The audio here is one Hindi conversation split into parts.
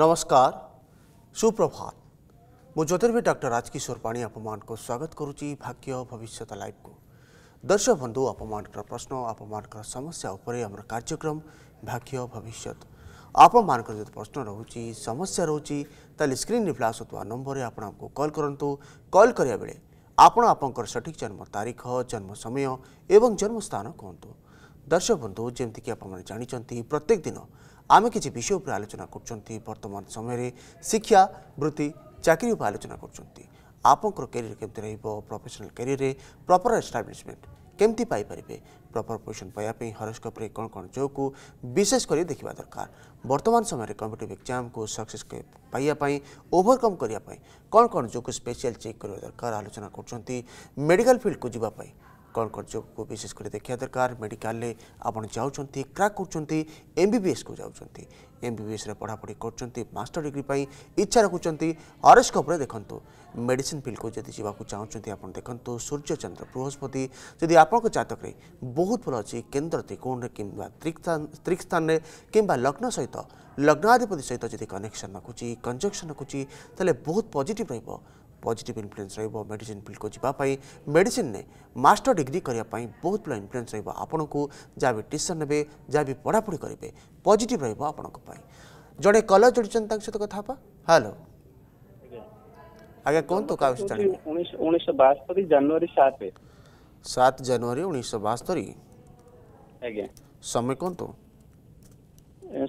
नमस्कार सुप्रभात मु ज्योतिर्वी डर राजकिशोर पाणी आपमान को स्वागत करुच भाग्य भविष्य लाइफ को दर्शक बंधु आप प्रश्न आपमान समस्या उपर कार्यक्रम भाग्य भविष्य आप प्रश्न रोच समस्या रोज तेल स्क्रीन में फ्लाश होता नंबर में आपण कल करूँ कल करा बेले आपण आपं सठिक जन्म तारीख जन्म समय एवं जन्मस्थान कहतु दर्शक बंधु जमीक आप जानते प्रत्येक दिन आम कि विषय पर आलोचना करतमान समय शिक्षा वृत्ति चाकरी आलोचना कर कैरियर केमती प्रोफेशनल कैरियर प्रपर एस्टाब्लीशमेंट केमती पारे प्रपर पोजिशन पाइबा हरस्कोप्रे कौन कौन को विशेषकर देखा दरकार बर्तमान समय कंपिटेटिव एक्जाम को सक्से ओभरकम करने कौन कौन को स्पेशल चेक करवा दरकार आलोचना कर मेडिकल फिल्ड को जीवाई କ'ଣ କାର୍ଯ୍ୟକୁ ବିଶେଷ କରି ଦେଖିବା ଦରକାର ମେଡ଼ିକାଲରେ ଆପଣ ଯାଉଛନ୍ତି କ୍ରାକ୍ କରୁଛନ୍ତି ଏମ୍ବିବିଏସ୍କୁ ଯାଉଛନ୍ତି ଏମ୍ବିବିଏସ୍ରେ ପଢ଼ାପଢ଼ି କରୁଛନ୍ତି ମାଷ୍ଟର ଡିଗ୍ରୀ ପାଇଁ ଇଚ୍ଛା ରଖୁଛନ୍ତି ହରସ୍କୋପ୍ରେ ଦେଖନ୍ତୁ ମେଡ଼ିସିନ୍ ଫିଲ୍ଡକୁ ଯଦି ଯିବାକୁ ଚାହୁଁଛନ୍ତି ଆପଣ ଦେଖନ୍ତୁ ସୂର୍ଯ୍ୟଚନ୍ଦ୍ର ବୃହସ୍ପତି ଯଦି ଆପଣଙ୍କ ଜାତକରେ ବହୁତ ଭଲ ଅଛି କେନ୍ଦ୍ର ତ୍ରିକୋଣରେ କିମ୍ବା ତ୍ରିକ୍ ସ୍ଥାନରେ କିମ୍ବା ଲଗ୍ନ ସହିତ ଲଗ୍ନାଧିପତି ସହିତ ଯଦି କନେକ୍ସନ୍ ରଖୁଛି କଞ୍ଜକ୍ସନ୍ ରଖୁଛି ତାହେଲେ ବହୁତ ପଜିଟିଭ୍ ରହିବ पजिट इनफ्लुएंस रेडिसीन फिल्ड को जीवाई मेडिसीन में मास्टर डिग्री करने बहुत बड़ा इनफ्लुएंस रपन भी ट्यूसन ने जहाँ भी पढ़ापढ़ी करेंगे पजिट रपन जड़े कलर जोड़ी सहित कथा हेलो आज्ञा कहतु क्या उन्नीस बास्तरी जानुरी सात सात जानुरी उन्नीस बास्तरी आज्ञा समय कहतु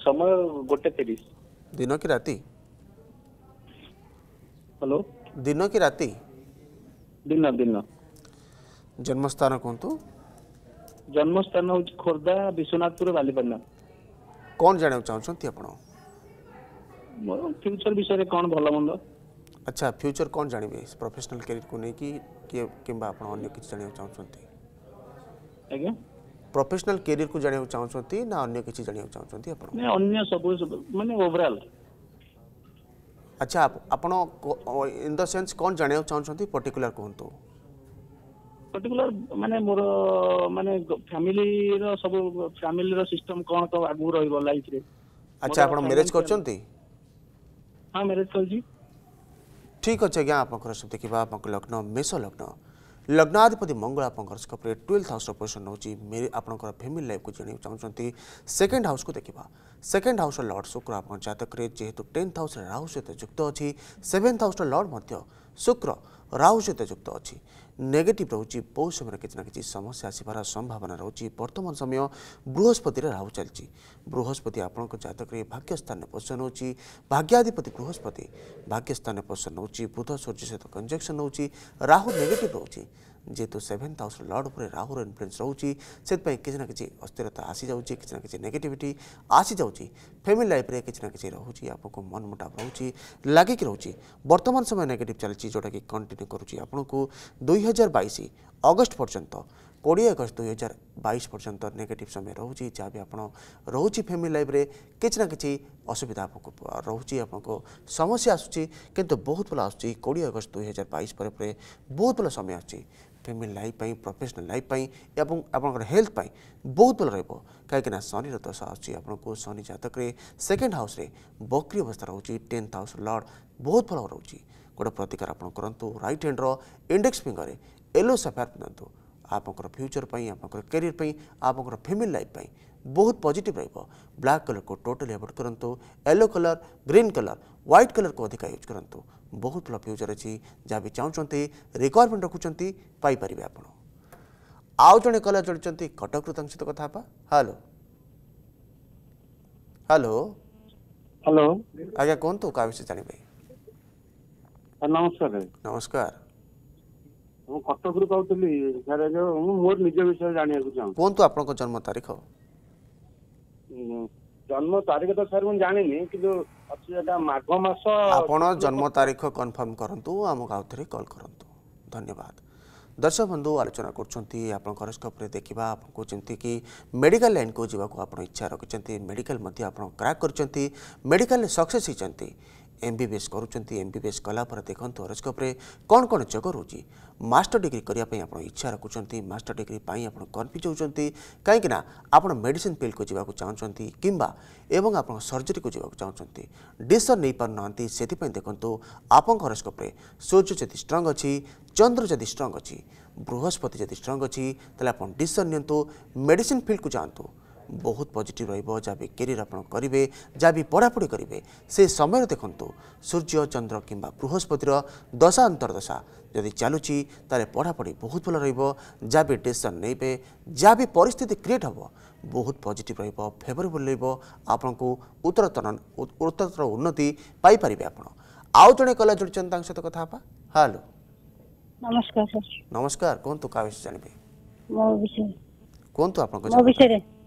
समय गोटे तीस दिन कि राति हेलो ଦିନ କି ରାତି ଦିନ ଦିନ ଜନ୍ମସ୍ଥାନ କୁହନ୍ତୁ ଜନ୍ମସ୍ଥାନ ହେଉଛି ଖୋର୍ଦ୍ଧା ବିଶ୍ୱନାଥପୁର ବାଲିପାଟଣା କ'ଣ ଜାଣିବାକୁ ଚାହୁଁଛନ୍ତି ଆପଣ ମୋର ଫ୍ୟୁଚର ବିଷୟରେ କ'ଣ ଭଲ ମନ୍ଦ ଆଚ୍ଛା ଫ୍ୟୁଚର କ'ଣ ଜାଣିବେ ପ୍ରଫେସନାଲ କ୍ୟାରିୟରକୁ ନେଇକି କିଏ କିମ୍ବା ଆପଣ ଅନ୍ୟ କିଛି ଜାଣିବାକୁ ଚାହୁଁଛନ୍ତି ଆଜ୍ଞା ପ୍ରଫେସନାଲ କ୍ୟାରିୟରକୁ ଜାଣିବାକୁ ଚାହୁଁଛନ୍ତି ନା ଅନ୍ୟ କିଛି ଜାଣିବାକୁ ଚାହୁଁଛନ୍ତି ଆପଣ ଅନ୍ୟ ସବୁ ମାନେ ଓଭରାଲ୍ আচ্ছা আপন ইন দ সেন্স কোন জানিବାକୁ ଚାହୁଁଛନ୍ତି ପର୍ଟିକୁଲାର କୁହନ୍ତୁ ପର୍ଟିକୁଲାର ମାନେ ମୋର ମାନେ ଫ୍ୟାମିଲିର ସବୁ ଫ୍ୟାମିଲିର ସିଷ୍ଟମ କ'ଣ କ'ଣ ଆଗକୁ ରହିବ ଲାଇଫରେ ଆଚ୍ଛା ଆପଣ ମ୍ୟାରେଜ କରିଛନ୍ତି ହଁ ମ୍ୟାରେଜ କରିଛି ଠିକ୍ ଅଛି ଆଜ୍ଞା ଆପଣଙ୍କର ସବୁ ଦେଖିବା ଆପଣଙ୍କ ଲଗ୍ନ ମେଷ ଲଗ୍ନ लग्नाधिपति मंगल आप ट्वेल्थ हाउस पोजिशन रोच मेरी आपंकर फैमिली लाइफ को जाना चाहते सेकेंड हाउस को देखा सेकेंड हाउस लर्ड शुक्र आप जतक जेहेतु टेन्थ हाउस राहु सहित युक्त अच्छी सेभेन्थ हाउस लर्ड शुक्र राहु सहित युक्त अच्छी ନେଗେଟିଭ ରହୁଛି ବହୁ ସମୟରେ କିଛି ନା କିଛି ସମସ୍ୟା ଆସିବାର ସମ୍ଭାବନା ରହୁଛି ବର୍ତ୍ତମାନ ସମୟ ବୃହସ୍ପତିରେ ରାହୁ ଚାଲିଛି ବୃହସ୍ପତି ଆପଣଙ୍କ ଜାତକରେ ଭାଗ୍ୟସ୍ଥାନରେ ପୋଷଣ ହେଉଛି ଭାଗ୍ୟାଧିପତି ବୃହସ୍ପତି ଭାଗ୍ୟସ୍ଥାନରେ ପୋଷଣ ହେଉଛି ବୁଧ ସୂର୍ଯ୍ୟ ସହିତ କଞ୍ଜେକ୍ସନ୍ ହେଉଛି ରାହୁ ନେଗେଟିଭ୍ ରହୁଛି যেহেতু সেভেন্থ হাউসর লর্ড উপরে রাহুর ইনফ্লুয়েন্স রয়েছে সেপাই কিছু না কিছু অস্থিরতা আসিযাচ্ছে কিছু না কিছু নেগেটিভিটি আসিযাচ্ছে ফ্যামিলি লাইফে কিছু না কিছু রয়েছে আপনার মনমোটাপ রয়েছে লাগিকি রয়েছে বর্তমান সময় নেগেটিভ চালছে যেটা কি কন্টিনিউ করুছি আপনার দুই হাজার বাইশ অগস্ট পর্যন্ত কোড়িয়ে আগস্ট দুই হাজার বাইশ পর্যন্ত নেগেটিভ সময় রয়েছে যা বি আপনার রয়েছে ফ্যামিলি লাইফে কিছু না কিছু অসুবিধা আপনার রয়েছে আপনার সমস্যা আসুচি কিন্তু বহুত ভালো আসুচি কোড়িয়ে আগস্ট দুই হাজার বাইশ পরে পরে বহুত ভালো সময় আসুচি फैमिली लाइफ प्रफेसनाल लाइफ आप हेल्थ पर बहुत भल रहा कहीं शनि दशा अच्छी आपन शनि जतक सेकेंड हाउस बकरी अवस्था रोचे टेन्थ हाउस लर्ड बहुत भल रोच गोटे प्रतिकार आप करूँ रईट हैंड रंडेक्स फिंगर में येलो सफेर पिंधु आप फ्यूचर पर कैरियर पर फैमिली लाइफ पर बहुत पजिट र्लाक कलर को टोटाली एवोड करूँ yellow colour green colour white colour को अधिका यूज करूँ ବହୁତ ଭଲ ଫ୍ୟୁଚର୍ ଅଛି ଯାହା ବି ଚାହୁଁଛନ୍ତି ରିକ୍ୱାରମେଣ୍ଟ ରଖୁଛନ୍ତି ପାଇପାରିବେ ଆପଣ ଆଉ ଜଣେ କଲର୍ ଜଡ଼ିଛନ୍ତି କଟକରୁ ତାଙ୍କ ସହିତ କଥା ହେବା ହ୍ୟାଲୋ ହ୍ୟାଲୋ ହ୍ୟାଲୋ ଆଜ୍ଞା କୁହନ୍ତୁ କାହା ବିଷୟରେ ଜାଣିବେ ନମସ୍କାର ନମସ୍କାର ମୁଁ କଟକରୁ କହୁଥିଲି ସାର୍ ଯେଉଁ ମୁଁ ମୋର ନିଜ ବିଷୟରେ ଜାଣିବାକୁ ଚାହୁଁଛି କୁହନ୍ତୁ ଆପଣଙ୍କ ଜନ୍ମ ତାରିଖ জন্ম তারিখ তো স্যার মু জানিনি কিন্তু ଅଛି ଏଟା ମାଘ ମାସ ଆପଣ ଜନ୍ମ ତାରିଖ କନଫର୍ମ କରନ୍ତୁ ଆମକୁ ଆଉ ଥରେ କଲ୍ କରନ୍ତୁ ଧନ୍ୟବାଦ ଦର୍ଶକ ବନ୍ଧୁ ଆଲୋଚନା କରୁଛନ୍ତି ଆପଣଙ୍କ ହରସ୍କୋପ୍ରେ ଦେଖିବା ଆପଣଙ୍କୁ ଯେମିତିକି ମେଡ଼ିକାଲ ଲାଇନ୍କୁ ଯିବାକୁ ଆପଣ ଇଚ୍ଛା ରଖିଛନ୍ତି ମେଡ଼ିକାଲ ମଧ୍ୟ ଆପଣ କ୍ରାକ୍ କରିଛନ୍ତି ମେଡ଼ିକାଲରେ ସକ୍ସେସ୍ ହୋଇଛନ୍ତି एमबीबीएस କରୁଛନ୍ତି ଏମ୍ବିବିଏସ୍ କଲାପରେ ଦେଖନ୍ତୁ ହରସ୍କୋପରେ କ'ଣ କ'ଣ ଯୋଗ ରହୁଛି ମାଷ୍ଟର ଡିଗ୍ରୀ କରିବା ପାଇଁ ଆପଣ ଇଚ୍ଛା ରଖୁଛନ୍ତି ମାଷ୍ଟର ଡିଗ୍ରୀ ପାଇଁ ଆପଣ କନଫ୍ୟୁଜ୍ ହେଉଛନ୍ତି କାହିଁକିନା ଆପଣ ମେଡ଼ିସିନ୍ ଫିଲ୍ଡକୁ ଯିବାକୁ ଚାହୁଁଛନ୍ତି କିମ୍ବା ଏବଂ ଆପଣ ସର୍ଜରୀକୁ ଯିବାକୁ ଚାହୁଁଛନ୍ତି ଡିସିସନ୍ ନେଇପାରୁନାହାନ୍ତି ସେଥିପାଇଁ ଦେଖନ୍ତୁ ଆପଣଙ୍କ ହରସ୍କୋପରେ ସୂର୍ଯ୍ୟ ଯଦି ଷ୍ଟ୍ରଙ୍ଗ ଅଛି ଚନ୍ଦ୍ର ଯଦି ଷ୍ଟ୍ରଙ୍ଗ ଅଛି ବୃହସ୍ପତି ଯଦି ଷ୍ଟ୍ରଙ୍ଗ ଅଛି ତାହେଲେ ଆପଣ ଡିସିସନ୍ ନିଅନ୍ତୁ ମେଡ଼ିସିନ୍ ଫିଲ୍ଡକୁ ଯାଆନ୍ତୁ ବହୁତ ପଜିଟିଭ ରହିବ ଯାହା ବି କ୍ୟାରିୟର ଆପଣ କରିବେ ଯାହା ବି ପଢ଼ାପଢ଼ି କରିବେ ସେ ସମୟରେ ଦେଖନ୍ତୁ ସୂର୍ଯ୍ୟ ଚନ୍ଦ୍ର କିମ୍ବା ବୃହସ୍ପତିର ଦଶା ଅନ୍ତର୍ଦଶା ଯଦି ଚାଲୁଛି ତାହେଲେ ପଢ଼ାପଢ଼ି ବହୁତ ଭଲ ରହିବ ଯାହା ବି ଡିସିସନ୍ ନେବେ ଯାହା ବି ପରିସ୍ଥିତି କ୍ରିଏଟ୍ ହେବ ବହୁତ ପଜିଟିଭ ରହିବ ଫେଭରେବୁଲ୍ ରହିବ ଆପଣଙ୍କୁ ଉତ୍ତରତର ଉତ୍ତରତର ଉନ୍ନତି ପାଇପାରିବେ ଆପଣ ଆଉ ଜଣେ କଲେ ଜୁଡ଼ିଛନ୍ତି ତାଙ୍କ ସହିତ କଥା ହେବା ହ୍ୟାଲୋ ନମସ୍କାର ନମସ୍କାର କୁହନ୍ତୁ କାହା ବିଷୟରେ ଜାଣିବେ କୁହନ୍ତୁ ଆପଣଙ୍କ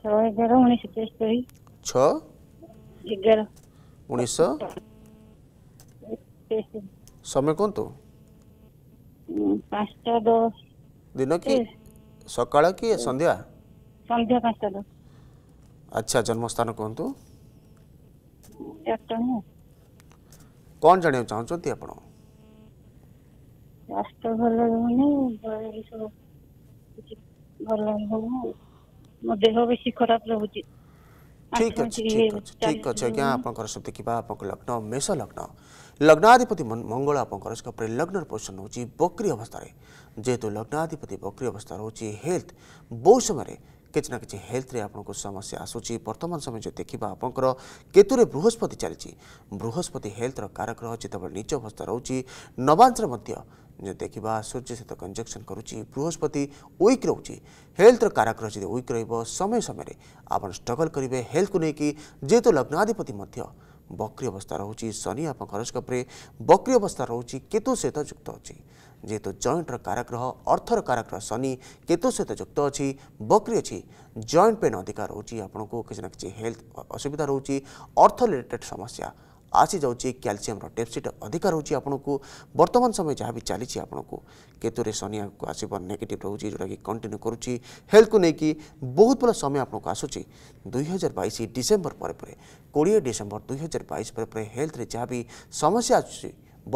છ અગિયાર ઓગણીસો તેત્રીસ છ અગિયાર उन्नीस समय कौन तो हम्म, पांचटा दो दिन की सकाळ की संध्या संध्या पांचटा दो अच्छा जन्मस्थान कौन तो, तो कौन जाने चाहूँ चंती आपण स्वास्थ्य भल रहने बड़ी सब भल रहने ମୋ ଦେହ ବେଶୀ ଖରାପ ରହୁଛି ଠିକ୍ ଅଛି ଠିକ୍ ଅଛି ଠିକ୍ ଅଛି ଆଜ୍ଞା ଆପଣଙ୍କର ସେମିତି କିବା ଆପଣଙ୍କ ଲଗ୍ନ ମେଷ ଲଗ୍ନ ଲଗ୍ନାଧିପତି ମଙ୍ଗଳ ଆପଣଙ୍କର ଉପରେ ଲଗ୍ନର ପୋଜିସନ୍ ରହୁଛି ବକ୍ରି ଅବସ୍ଥାରେ ଯେହେତୁ ଲଗ୍ନାଧିପତି ବକ୍ରି ଅବସ୍ଥା ରହୁଛି ହେଲ୍ଥ ବହୁ ସମୟରେ କିଛି ନା କିଛି ହେଲ୍ଥରେ ଆପଣଙ୍କୁ ସମସ୍ୟା ଆସୁଛି ବର୍ତ୍ତମାନ ସମୟ ଯଦି ଦେଖିବା ଆପଣଙ୍କର କେତୁରେ ବୃହସ୍ପତି ଚାଲିଛି ବୃହସ୍ପତି ହେଲ୍ଥର କାରକ ଯେତେବେଳେ ନିଜ ଅବସ୍ଥା ରହୁଛି ନବାଂଶରେ ମଧ୍ୟ जो देखा सूर्य सहित कंजक्शन करुच्ची बृहस्पति वीक रोचे हेल्थर कारक रही वीक रमय समय आपड़ स्ट्रगल करेंगे हेल्थ को लेकिन जेहेतु लग्नाधिपति বক্রী অবস্থা রয়েছে শনি আপনার হরস্কোপে বক্রী অবস্থা রয়েছে কেতু সহিত যুক্ত অছি যেহেতু জয়েন্টর কারাগ্রহ অর্থর কারাগ্রহ শনি কেতু সহিত যুক্ত অছি বক্রী অছি জয়েন্ট পেন অধিকা রয়েছে আপনার কিছু না কিছু হেলথ অসুবিধা রয়েছে অর্থ রিলেটেড সমস্যা आसी जाऊँच कैलसीयम डेफसीट अधिक रोच को बर्तमान समय जहाँ भी चली केतु शनि आगे आसब नेगेट रोचे जोटा कि कंटिन्यू करुँच हेल्थ को लेकिन बहुत बड़ा समय आपको आसूँ दुई हजार बैस डिसेम्बर पर कोड़े डिसेम्बर दुई हजार बैस हेल्थ में जहाँ भी समस्या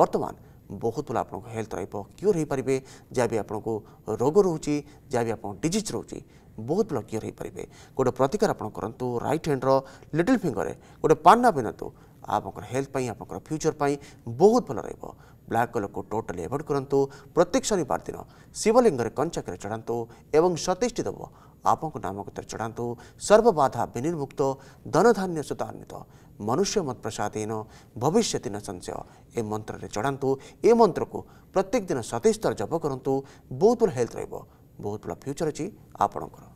आर्तमान बहुत भाला आप हेल्थ र्योर हो पारे जहाँ भी आपको रोग रोचे जहाँ भी आप डिजिज रोच बहुत भाला क्योर हो पारे गोटे प्रतिकार करूँ रईट हैंड रिटिल फिंगर में गोटे पाना पिंधतु आपंकर हेल्थ आपंकर फ्यूचर बहुत भल र कलर को टोटाली एवोड करूँ प्रत्येक शनिवार दिन शिवलिंग कंचाकर चढ़ातु एवं सतीश देव आपको नामक चढ़ातु सर्वबाधा विनिर्मुक्त धनधान्य सुतान्वित मनुष्य मत प्रसादेन भविष्य दिन संचय ए मंत्र चढ़ातु ए मंत्र को प्रत्येक दिन सतीश थर जप करूँ बहुत भल हेल्थ रोत भल फ्यूचर अच्छी आपणकर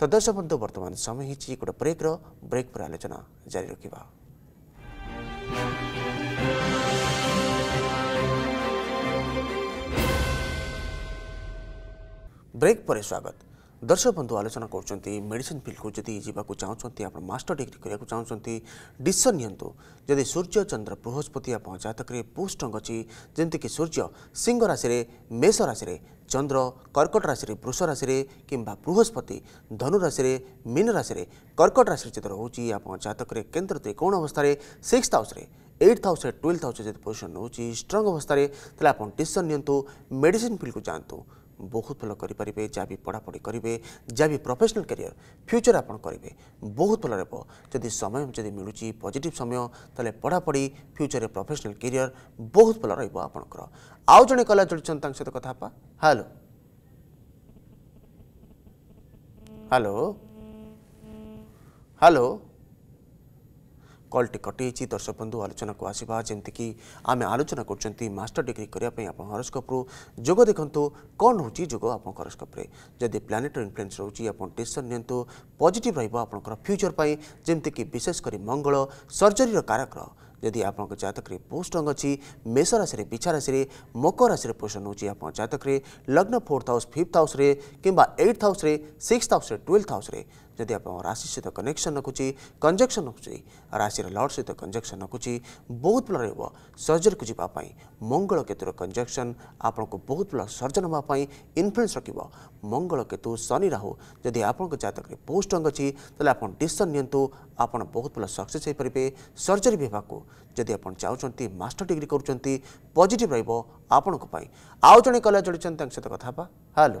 तो दर्शक बंधु बर्तमान समय हो गोटे ब्रेक्र ब्रेक पर आलोचना जारी रखा ବ୍ରେକ୍ ପରେ ସ୍ୱାଗତ ଦର୍ଶକ ବନ୍ଧୁ ଆଲୋଚନା କରୁଛନ୍ତି ମେଡ଼ିସିନ୍ ଫିଲ୍ଡକୁ ଯଦି ଯିବାକୁ ଚାହୁଁଛନ୍ତି ଆପଣ ମାଷ୍ଟର ଡିଗ୍ରୀ କରିବାକୁ ଚାହୁଁଛନ୍ତି ଡିସିସନ୍ ନିଅନ୍ତୁ ଯଦି ସୂର୍ଯ୍ୟ ଚନ୍ଦ୍ର ବୃହସ୍ପତି ଆପଣ ଜାତକରେ ପୁଷ୍ଟଙ୍ଗ ଅଛି ଯେମିତିକି ସୂର୍ଯ୍ୟ ସିଂହ ରାଶିରେ ମେଷ ରାଶିରେ ଚନ୍ଦ୍ର କର୍କଟ ରାଶିରେ ବୃଷ ରାଶିରେ କିମ୍ବା ବୃହସ୍ପତି ଧନୁ ରାଶିରେ ମୀନ ରାଶିରେ କର୍କଟ ରାଶିରେ ଯଦି ରହୁଛି ଆପଣ ଜାତକରେ କେନ୍ଦ୍ର ତ୍ରିକୋଣ ଅବସ୍ଥାରେ ସିକ୍ସ ହାଉସ୍ରେ ଏଇଟ୍ ହାଉସ୍ରେ ଟୁଏଲ୍ଥ ହାଉସ୍ରେ ଯଦି ପୋଜିସନ୍ ରହୁଛି ଷ୍ଟ୍ରଙ୍ଗ ଅବସ୍ଥାରେ ତାହେଲେ ଆପଣ ଡିସିସନ୍ ନିଅନ୍ତୁ ମେଡ଼ିସିନ୍ ଫିଲ୍ଡକୁ ଯାଆନ୍ତୁ ବହୁତ ଭଲ କରିପାରିବେ ଯାହା ବି ପଢ଼ାପଢ଼ି କରିବେ ଯାହା ବି ପ୍ରଫେସନାଲ୍ କ୍ୟାରିୟର୍ ଫ୍ୟୁଚର୍ ଆପଣ କରିବେ ବହୁତ ଭଲ ରହିବ ଯଦି ସମୟ ଯଦି ମିଳୁଛି ପଜିଟିଭ୍ ସମୟ ତାହେଲେ ପଢ଼ାପଢ଼ି ଫ୍ୟୁଚର୍ରେ ପ୍ରଫେସନାଲ୍ କ୍ୟାରିୟର୍ ବହୁତ ଭଲ ରହିବ ଆପଣଙ୍କର ଆଉ ଜଣେ କଲେଜ ଜଣିଛନ୍ତି ତାଙ୍କ ସହିତ କଥା ହେବା ହ୍ୟାଲୋ ହ୍ୟାଲୋ ହ୍ୟାଲୋ কল টি কটে চি দৰ্ষপণ্ডু আলোচনা কো আছিবা জিন্তকি আমি আলোচনা কৰচନ୍ତି মাষ্টাৰ ডিগ্ৰী কৰি আপোনৰ হৰোস্কোপৰ যোগ দেখন্ত কোন হ'চি যোগ আপোনৰ হৰোস্কোপৰে যদি প্লানেটৰ ইনফ্লুৱেন্স ৰহুচি আপোন টেশন্যন্ত পজিটিভ ৰাইবা আপোনৰ ফিউচাৰ পাই জিন্তকি বিশেষকৰি মংগল সার্জৰীৰ কাৰক যদি আপোনৰ জাতকৰে বহুত ৰং আচি মেষ ৰাশিৰে বিচা ৰাশিৰে মক ৰাশিৰে পষণ হ'চি আপোনৰ জাতকৰে লগ্ন 4th হাউস 5th হাউসৰে কিম্বা 8th হাউসৰে 6th অফ 12th হাউসৰে ଯଦି ଆପଣ ରାଶି ସହିତ କନେକ୍ସନ୍ ରଖୁଛି କଞ୍ଜକ୍ସନ୍ ରଖୁଛି ରାଶିର ଲର୍ଡ଼ ସହିତ କଞ୍ଜକ୍ସନ୍ ରଖୁଛି ବହୁତ ଭଲ ରହିବ ସର୍ଜରୀକୁ ଯିବା ପାଇଁ ମଙ୍ଗଳ କେତୁର କଞ୍ଜକ୍ସନ୍ ଆପଣଙ୍କୁ ବହୁତ ଭଲ ସର୍ଜନ ହେବା ପାଇଁ ଇନଫ୍ଲୁଏନ୍ସ ରଖିବ ମଙ୍ଗଳ କେତୁ ଶନି ରାହୁ ଯଦି ଆପଣଙ୍କ ଜାତକରେ ପୋଷ୍ଟ ରଙ୍ଗ ଅଛି ତାହେଲେ ଆପଣ ଡିସିସନ୍ ନିଅନ୍ତୁ ଆପଣ ବହୁତ ଭଲ ସକ୍ସେସ୍ ହୋଇପାରିବେ ସର୍ଜରୀ ବି ହେବାକୁ ଯଦି ଆପଣ ଚାହୁଁଛନ୍ତି ମାଷ୍ଟର ଡିଗ୍ରୀ କରୁଛନ୍ତି ପଜିଟିଭ୍ ରହିବ ଆପଣଙ୍କ ପାଇଁ ଆଉ ଜଣେ କଲେଜ ଜଡ଼ିଛନ୍ତି ତାଙ୍କ ସହିତ କଥା ହେବା ହ୍ୟାଲୋ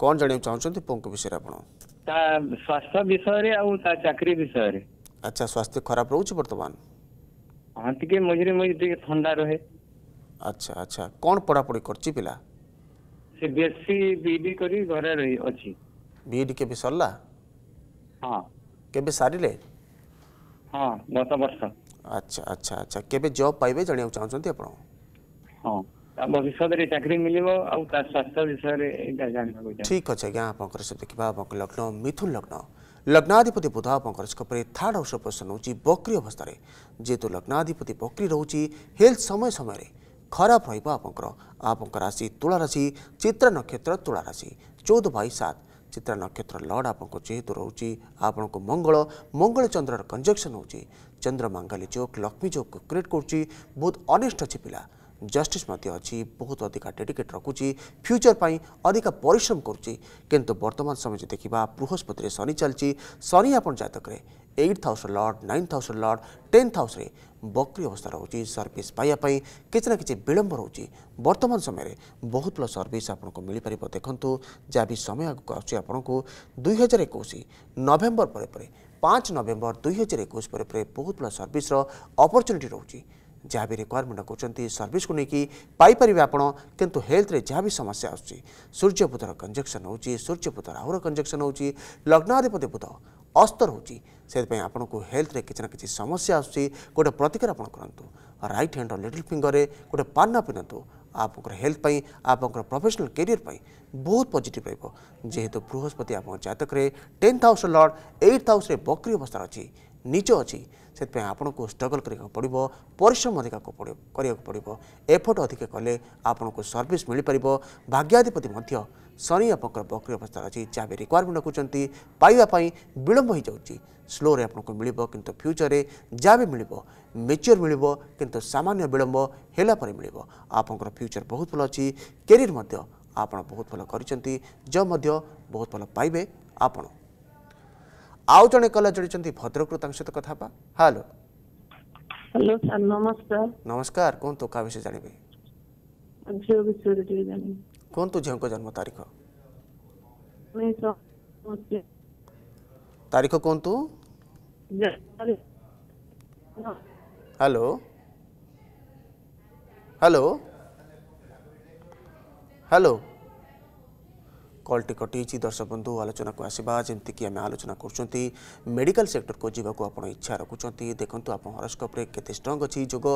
କ'ଣ ଜାଣିବାକୁ ଚାହୁଁଛନ୍ତି ପୁଅଙ୍କ ବିଷୟରେ ଆପଣ ତା ସ୍ୱାସ୍ଥ୍ୟ ବିଷୟରେ ଆଉ ତା ଚାକିରି ବିଷୟରେ ଆଚ୍ଛା ସ୍ୱାସ୍ଥ୍ୟ ଖରାପ ରହୁଛି ବର୍ତ୍ତମାନ ହଁ ଟିକେ ମଝିରେ ମଝିରେ ଟିକେ ଥଣ୍ଡା ରହେ ଆଚ୍ଛା ଆଚ୍ଛା କ'ଣ ପଢ଼ାପଢ଼ି କରିଛି ପିଲା ସେ ବେଶୀ ବିଇଡି କରି ଘରେ ରହି ଅଛି ବିଇଡି କେବେ ସରିଲା ହଁ କେବେ ସାରିଲେ ହଁ ଗତ ବର୍ଷ ଆଚ୍ଛା ଆଚ୍ଛା ଆଚ୍ଛା କେବେ ଜବ୍ ପାଇବେ ଜାଣିବାକୁ ଚାହୁଁଛନ୍ତି ଆପଣ ହଁ ठीक अच्छे आप देखा लग्न मिथुन लग्न लग्नाधिपति बुध आप थार्ड हाउस प्रश्न बक्री अवस्था जेहेतु लग्नाधिपति बक्री रोच समय समय खराब रहा आप तुलाशि चित्र नक्षत्र तुलाशि चौदह बै सात चित्र नक्षत्र लड आप जेहेतु रोच को मंगल मंगल चंद्र कंजक्शन हो चंद्र मांगाली चौक लक्ष्मी चौक को क्रिएट कर बहुत अनिष्ट अच्छे पिला जस्टिस अच्छी बहुत अधिका डेडिकेट रखुच्छी फ्यूचर पर अधिका परिश्रम करुँच बर्तमान समय देखा बृहस्पति शनि चलती शनि आप जतक eight house lord ninth house lord tenth house বক্রি অবস্থা রয়েছে সর্ভিস পাই কিছু না কিছু বিলম্ব রয়েছে বর্তমান সময়ের বহুত ভাল সর্ভিস আপনার মিলিপার দেখুন যা বি সময় আগুক আসছে আপনার দুই হাজার একুশ নভেম্বর পরে পরে পাঁচ নভেম্বর দুই হাজার একুশ পরে পরে বহুত ভাল সর্ভিসর অপরচুনিটি রয়েছে ᱡᱟᱵᱤ ᱨᱮᱠᱚᱨಡ್ ᱢᱟᱱᱟ ᱠᱚᱪᱷᱟᱱᱛᱤ ᱥᱟᱹᱨᱵᱤᱥ ᱠᱩᱱᱤ ᱠᱤ ᱯᱟᱭ ᱯᱟᱨᱤᱵᱟ ᱟᱯᱱᱚ ᱠᱤᱱᱛᱩ ᱦᱮᱞᱛᱷ ᱨᱮ ᱡᱟᱦᱟᱸ ᱵᱤ ᱥᱚᱢᱥᱭᱟ ᱟᱥᱪᱷᱤ ᱥᱩᱨᱡᱚ ᱯᱩᱛᱨ ᱠᱚᱱᱡᱮᱠᱥᱚᱱ ᱦᱚᱪᱤ ᱥᱩᱨᱡᱚ ᱯᱩᱛᱨ ᱟᱨ ᱠᱚᱱᱡᱮᱠᱥᱚᱱ ᱦᱚᱪᱤ ᱞᱚᱜᱱᱟധിപതി ᱯᱩᱛᱨ ᱟᱥᱛᱨ ᱦᱚᱪᱤ ᱥᱮᱛᱮ ᱯᱮ ᱟᱯᱱᱚ ᱠᱚ ᱦᱮᱞᱛᱷ ᱨᱮ ᱠᱤᱪᱷᱟᱹᱱ ᱠᱤᱪᱷᱤ ᱥᱚᱢᱥᱭᱟ ᱟᱥᱪᱷᱤ ᱠᱚᱴᱮ ᱯᱨᱚᱛᱤᱠᱟᱨ ᱟᱯᱱᱚ ᱠᱟᱱᱛᱩ ᱨᱟᱭᱤᱴ ସେଥିପାଇଁ ଆପଣଙ୍କୁ ଷ୍ଟ୍ରଗଲ୍ କରିବାକୁ ପଡ଼ିବ ପରିଶ୍ରମ ଅଧିକ କରିବାକୁ ପଡ଼ିବ ଏଫର୍ଟ ଅଧିକ କଲେ ଆପଣଙ୍କୁ ସର୍ଭିସ୍ ମିଳିପାରିବ ଭାଗ୍ୟାଧିପତି ମଧ୍ୟ ଶନି ଆପଣଙ୍କର ବକ୍ରି ଅବସ୍ଥାରେ ଅଛି ଯାହା ବି ରିକ୍ୱାରମେଣ୍ଟ ରଖୁଛନ୍ତି ପାଇବା ପାଇଁ ବିଳମ୍ବ ହୋଇଯାଉଛି ସ୍ଲୋରେ ଆପଣଙ୍କୁ ମିଳିବ କିନ୍ତୁ ଫ୍ୟୁଚର୍ରେ ଯାହା ବି ମିଳିବ ମେଚ୍ୟୁର୍ ମିଳିବ କିନ୍ତୁ ସାମାନ୍ୟ ବିଳମ୍ବ ହେଲା ପରେ ମିଳିବ ଆପଣଙ୍କର ଫ୍ୟୁଚର୍ ବହୁତ ଭଲ ଅଛି କ୍ୟାରିୟର୍ ମଧ୍ୟ ଆପଣ ବହୁତ ଭଲ କରିଛନ୍ତି ଜବ୍ ମଧ୍ୟ ବହୁତ ଭଲ ପାଇବେ ଆପଣ ଆଉ ଜଣେ କଲର୍ ଯୋଡ଼ିଛନ୍ତି ଭଦ୍ରକରୁ ତାଙ୍କ ସହିତ କଥା ହେବା ହ୍ୟାଲୋ ହ୍ୟାଲୋ ସାର୍ ନମସ୍କାର ନମସ୍କାର କୁହନ୍ତୁ କାହା ବିଷୟରେ ଜାଣିବେ ଝିଅ ବିଷୟରେ ଟିକେ ଜାଣିବି କୁହନ୍ତୁ ଝିଅଙ୍କ ଜନ୍ମ ତାରିଖ ତାରିଖ କୁହନ୍ତୁ ହ୍ୟାଲୋ ହ୍ୟାଲୋ ହ୍ୟାଲୋ কলটি কটিছি দর্শক বন্ধু আলোচনাকু আসবা যেমিকি আমি আলোচনা করছেন মেডিকাল সেক্টরকু যা আপনার ইচ্ছা রাখুন দেখুন আপনার হরস্কোপে কেতে স্ট্রং অছি যোগ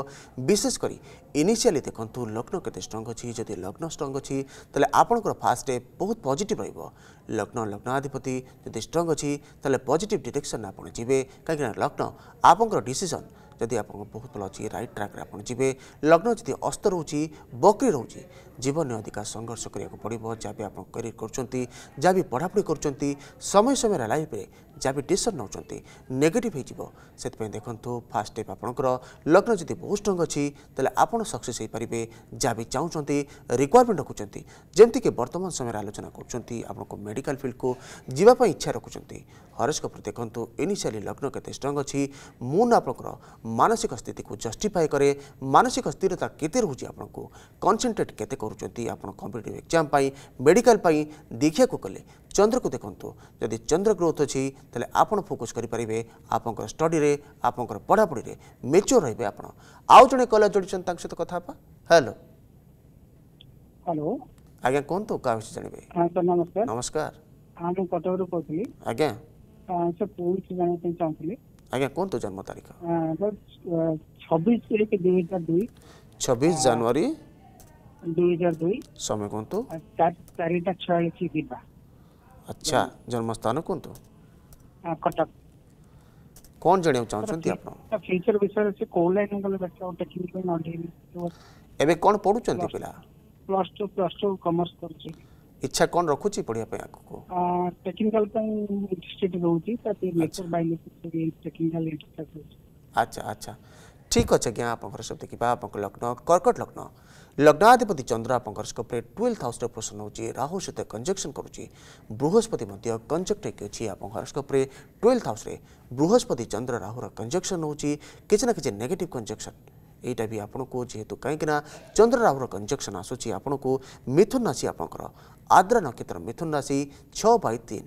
বিশেষ করে ইনিশিয়ালি দেখুন লগ্ন কেতে স্ট্রং অছি যদি লগ্ন স্ট্রং অছি তাহলে আপনার ফার্স্ট ডে বহুত পজিটিভ রহব লগ্ন লগ্নাধিপতি যদি স্ট্রং অছি তাহলে পজিটিভ ডিরেকশন আপনার যাবে কিনা লগ্ন আপনার ডিসিশন যদি আপনার বহুত ভাল অছি রাইট ট্রাক্রে আপনার যাবে লগ্ন যদি অস্ত রয়েছে বক্রি রয়েছে जीवन अधिक सङ्घर्ष गरेको पर्ड जायर गर् पढापढी गर्छ समय समय लिएर जहाँबि ट्युसन नहुन्छ नेगेटिभ फास्ट स्टेप आपणको लग्न जति बहुत स्ट्रङ अहिले आप सक्सेस है पारे जाँच रिक्वारमेन्ट रकुन चाहिँ जमिकि बर्तमान समयमा आलोचना मेडिकल फिल्डको जापि इच्छा रकुन्छ हरे कपुर देख्नु इनिसिया लग्न केत स्ट्रङ मानसिक आप्रसिक को जिफाई करे मानसिक स्थिरता के रहेछ के କରୁଛନ୍ତି ଆପଣ କମ୍ପିଟେଟିଭ୍ ଏକ୍ଜାମ୍ ପାଇଁ ମେଡ଼ିକାଲ ପାଇଁ ଦେଖିବାକୁ ଗଲେ ଚନ୍ଦ୍ରକୁ ଦେଖନ୍ତୁ ଯଦି ଚନ୍ଦ୍ର ଗ୍ରୋଥ୍ ଅଛି ତାହେଲେ ଆପଣ ଫୋକସ୍ କରିପାରିବେ ଆପଣଙ୍କର ଷ୍ଟଡ଼ିରେ ଆପଣଙ୍କର ପଢ଼ାପଢ଼ିରେ ମେଚୋର୍ ରହିବେ ଆପଣ ଆଉ ଜଣେ କଲର୍ ଯୋଡ଼ିଛନ୍ତି ତାଙ୍କ ସହିତ କଥା ହେବା ହ୍ୟାଲୋ ହ୍ୟାଲୋ ଆଜ୍ଞା କୁହନ୍ତୁ କାହା ବିଷୟ ଜାଣିବେ ନମସ୍କାର ନମସ୍କାର ହଁ ମୁଁ କଟକରୁ କହୁଥିଲି ଆଜ୍ଞା ସେ ପୁଅ ବିଷୟ ଜାଣିବା ପାଇଁ ଚାହୁଁଥିଲି ଆଜ୍ଞା କୁହନ୍ତୁ ଜନ୍ମ ତାରିଖ ଛବିଶ ଏକ ଦୁଇ ହଜାର ଦୁଇ ଛବିଶ ଜାନୁଆରୀ ଦୁଇ ହଜାର ଦୁଇ ସମୟ କୁହନ୍ତୁ ଚାରିଟା ଛୟାଳିଶ ଦିବା ଆଚ୍ଛା ଜନ୍ମସ୍ଥାନ କୁହନ୍ତୁ କଟକ କ'ଣ ଜାଣିବାକୁ ଚାହୁଁଛନ୍ତି ଆପଣ ଫ୍ୟୁଚର ବିଷୟରେ ସେ କୋଉ ଲାଇନ୍ ଗଲେ ବେଟର ଆଉ ଟେକ୍ନିକାଲ ନଡିନି ଏବେ କ'ଣ ପଢୁଛନ୍ତି ପିଲା plus two plus two commerce କରୁଛି ଇଚ୍ଛା କ'ଣ ରଖୁଛି ପଢ଼ିବା ପାଇଁ ଆଗକୁ ଟେକ୍ନିକାଲ ପାଇଁ ଇଣ୍ଟରେଷ୍ଟେଡ୍ ରହୁଛି ତାପରେ ନେଚର ବାୟୋଲୋଜି ଟେକ୍ନିକାଲ ଇଣ୍ଟରେଷ୍ଟ ଆଚ୍ଛା ଆଚ୍ଛା ঠিক ଅଛି ଆଜ୍ଞା ଆପଣଙ୍କର ସବୁ ଦେଖିବା ଆପଣଙ୍କ ଲଗ୍ନ କର୍କଟ ଲଗ୍ନ ଲଗ୍ନାଧିପତି ଚନ୍ଦ୍ର ଆପଣଙ୍କ ସ୍କୋପ୍ରେ ଟୁଏଲ୍ଥ ହାଉସ୍ର ପ୍ରସନ୍ନ ହେଉଛି ରାହୁ ସହିତ କଞ୍ଜକ୍ସନ୍ କରୁଛି ବୃହସ୍ପତି ମଧ୍ୟ କଞ୍ଜକ୍ଟ ହେଇକି ଅଛି ଆପଣଙ୍କ ସ୍କୋପ୍ରେ ଟୁଏଲ୍ଥ ହାଉସ୍ରେ ବୃହସ୍ପତି ଚନ୍ଦ୍ର ରାହୁର କଞ୍ଜକ୍ସନ୍ ହେଉଛି କିଛି ନା କିଛି ନେଗେଟିଭ୍ କଞ୍ଜକ୍ସନ୍ এইটা বি আপনার যেহেতু কিনা চন্দ্র রাহুর কনজকশন আসুচি আপনার মিথুন রাশি আপনার আদ্রা নক্ষত্র মিথুন রাশি ছ বাই তিন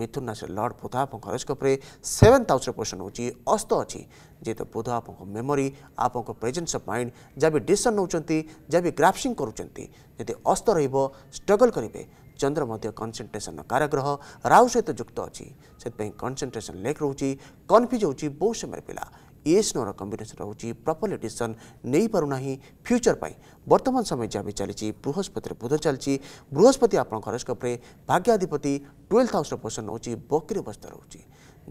ମିଥୁନ ରାଶିର ଲର୍ଡ଼ ବୁଧ ଆପଣଙ୍କ ହରସ୍କୋପରେ ସେଭେନ୍ଥ ହାଉସ୍ର ପୋଜିସନ୍ ହେଉଛି ଅସ୍ତ ଅଛି ଯେହେତୁ ବୁଧ ଆପଣଙ୍କ ମେମୋରି ଆପଣଙ୍କ ପ୍ରେଜେନ୍ସ ଅଫ୍ ମାଇଣ୍ଡ ଯାହା ବି ଡିସିସନ୍ ନେଉଛନ୍ତି ଯାହା ବି ଗ୍ରାଫ୍ସିଂ କରୁଛନ୍ତି ଯଦି ଅସ୍ତ ରହିବ ଷ୍ଟ୍ରଗଲ୍ କରିବେ ଚନ୍ଦ୍ର ମଧ୍ୟ କନସେନ୍ଟ୍ରେସନ୍ର କାରାଗ୍ରହ ରାହୁ ସହିତ ଯୁକ୍ତ ଅଛି ସେଥିପାଇଁ କନସେନ୍ଟ୍ରେସନ୍ ଲେକ୍ ରହୁଛି କନଫ୍ୟୁଜ୍ ହେଉଛି ବହୁତ ସମୟରେ ପିଲା ଏଏସ୍ନର କମ୍ବିନେସନ୍ ରହୁଛି ପ୍ରପର୍ ଡିସିସନ୍ ନେଇପାରୁନାହିଁ ଫ୍ୟୁଚର୍ ପାଇଁ ବର୍ତ୍ତମାନ ସମୟ ଯାହା ବି ଚାଲିଛି ବୃହସ୍ପତିରେ ବୁଧ ଚାଲିଛି ବୃହସ୍ପତି ଆପଣଙ୍କ ହରସ୍କୋପ୍ରେ ଭାଗ୍ୟାଧିପତି ଟୁଏଲ୍ଥ ହାଉସ୍ର ପୋଜିସନ୍ ନେଉଛି ବକିରେ ଅବସ୍ଥା ରହୁଛି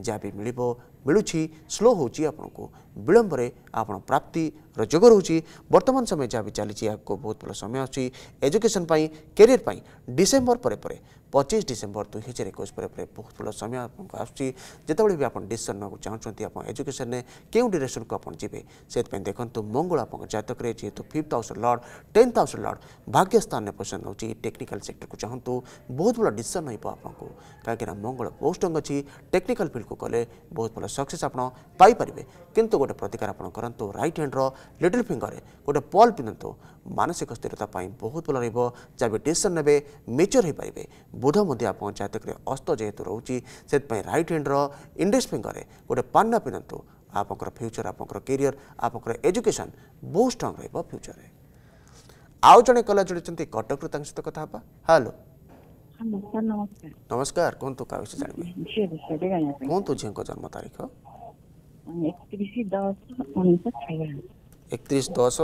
ଯାହା ବି ମିଳିବ ମିଳୁଛି ସ୍ଲୋ ହେଉଛି ଆପଣଙ୍କୁ ବିଳମ୍ବରେ ଆପଣ ପ୍ରାପ୍ତିର ଯୋଗ ରହୁଛି ବର୍ତ୍ତମାନ ସମୟ ଯାହା ବି ଚାଲିଛି ଆଗକୁ ବହୁତ ଭଲ ସମୟ ଅଛି ଏଜୁକେସନ୍ ପାଇଁ କ୍ୟାରିୟର୍ ପାଇଁ ଡିସେମ୍ବର ପରେ ପରେ पचीस डिसेम्बर दुई हजार एक बहुत बड़ा समय आपको आसबे भी आप डिशन ना चाहूँगी आप एजुकेशन में क्यों डिरेक्शन को आप जी से देखते मंगल आप जतक में जीत fifth house lord tenth house lord भाग्यस्थान में पोजन हो टेक्निकाल सेक्टर को चाहूँ बहुत बड़ा डिशन रही है आपको कहीं मंगल पोस्ट अच्छी टेक्निकाल फिल्ड को गले बहुत बड़ा सक्सेस आपड़े कितु गोटे प्रतिकार आप रईट हैंड रिटिल फिंगर गोटे पल पिंधतु ମାନସିକ ସ୍ଥିରତା ପାଇଁ ବହୁତ ଭଲ ରହିବ ଯାହା ବି ଡିସିସନ୍ ନେବେ ମେଚର୍ ହୋଇପାରିବେ ବୁଧ ମଧ୍ୟ ଆପଣଙ୍କ ଜାତକରେ ଅସ୍ତ ଯେହେତୁ ରହୁଛି ସେଥିପାଇଁ ରାଇଟ୍ ହ୍ୟାଣ୍ଡର ଇଣ୍ଡେକ୍ସ ଫିଙ୍ଗରରେ ଗୋଟେ ପାନ୍ନା ପିନ୍ଧନ୍ତୁ ଆପଣଙ୍କର ଫ୍ୟୁଚର୍ ଆପଣଙ୍କର କେରିୟର୍ ଆପଣଙ୍କର ଏଜୁକେସନ୍ ବହୁତ ଷ୍ଟ୍ରଙ୍ଗ ରହିବ ଫ୍ୟୁଚର୍ରେ ଆଉ ଜଣେ କଲା ଯୋଡ଼ିଛନ୍ତି କଟକରୁ ତାଙ୍କ ସହିତ କଥା ହେବା ହ୍ୟାଲୋ ନମସ୍କାର କୁହନ୍ତୁ କାହା ବିଷୟ ଜାଣିବେ କୁହନ୍ତୁ ଝିଅଙ୍କ ଜନ୍ମ ତାରିଖ ଏକତିରିଶ ଦଶ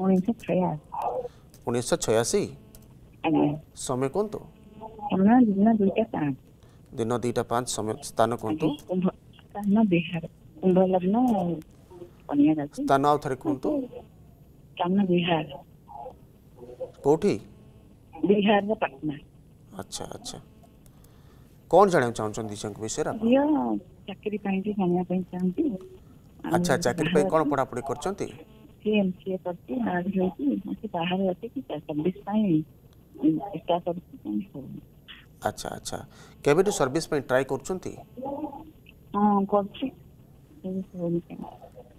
उन्नीस सौ छियासी उन्नीस सौ छियासी समय कहतु तो? समय दिन दुईटा पाँच दिन दुईटा पाँच समय स्थान कहतु तो? स्थान बिहार कुंभ लग्न कन्या राशि स्थान आउ थरे कहतु स्थान बिहार कोठी बिहार रे पटना अच्छा अच्छा कौन जाने चाहूँ झीक विषय चाकरी चाहती अच्छा चाकरी कौन पढ़ापढ़ी कर सी एम सी ए करते आज होगी यहाँ से बाहर रहते कि सर्विस पाई एक्स्ट्रा सर्विस पाई हो আচ্ছা আচ্ছা কেবেটু সর্ভিস পাই ট্রাই করছন্তি হ্যাঁ করছি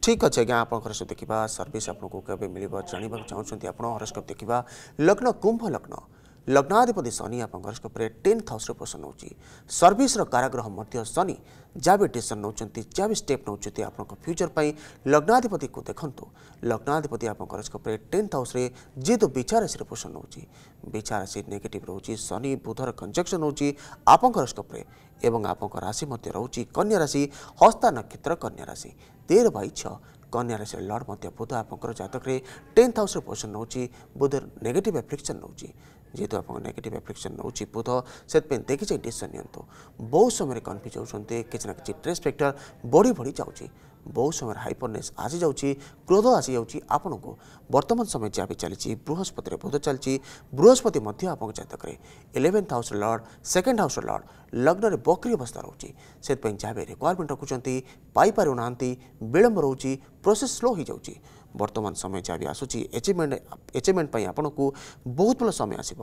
ଠିକ୍ ଅଛି ଆଜ୍ଞା ଆପଣଙ୍କର ସବୁ ଦେଖିବା ସର୍ଭିସ୍ ଆପଣଙ୍କୁ କେବେ ମିଳିବ ଜାଣିବାକୁ ଚାହୁଁଛନ୍ତି ଆପଣ ହରସ୍କୋପ୍ ଦେଖିବା ଲଗ୍ନ କୁମ୍ଭ ଲଗ୍ନ लग्नाधिपति शनि र स्पे टेन्थ रे पोषण शनि जहाँ र काग्रहमानि नौ जहाँ भी स्टेप फ्यूचर पर लग्नाधिपति को देख्नु लग्नाधिपति आप टेन्थ हाउस्रे जु बिछाराशिर पोषण नौ बिछा राशि नेगेटिभ रहेछ शनि बुधर कन्जक्सन हुन्छ आपोप्रे आपको राशि राशि हस्ता नक्षत्र कन्या राशि तेर बई छ राशि लड़ बुध आप जक टेन्थ हाउस पोषण नौ बुध र नेगेटिभ नौ जेहेतु आप नेगेट एफ्लेक्शन नौ बुध से चाहिए डिशन नि बहुत समय कन्फ्यूज होते किसी ना कि ट्रेस फैक्टर बढ़ी बढ़ी जाऊँगी बहुत समय हाइपरनेस आसी जा क्रोध आसी जापण को बर्तमान समय जहाँ भी चली बृहस्पति बोध चलती बृहस्पति आपको जत eleventh house lord second house lord लग्न में बकरी अवस्था रोचे से जहाँ भी रिक्वयरमेंट रखुच्च पाई ना विलंब रोचे प्रोसेस स्लो हो जाऊँगी ବର୍ତ୍ତମାନ ସମୟ ଯାହା ବି ଆସୁଛି ଏଚିଭମେଣ୍ଟ ଏଚିଭମେଣ୍ଟ ପାଇଁ ଆପଣଙ୍କୁ ବହୁତ ଭଲ ସମୟ ଆସିବ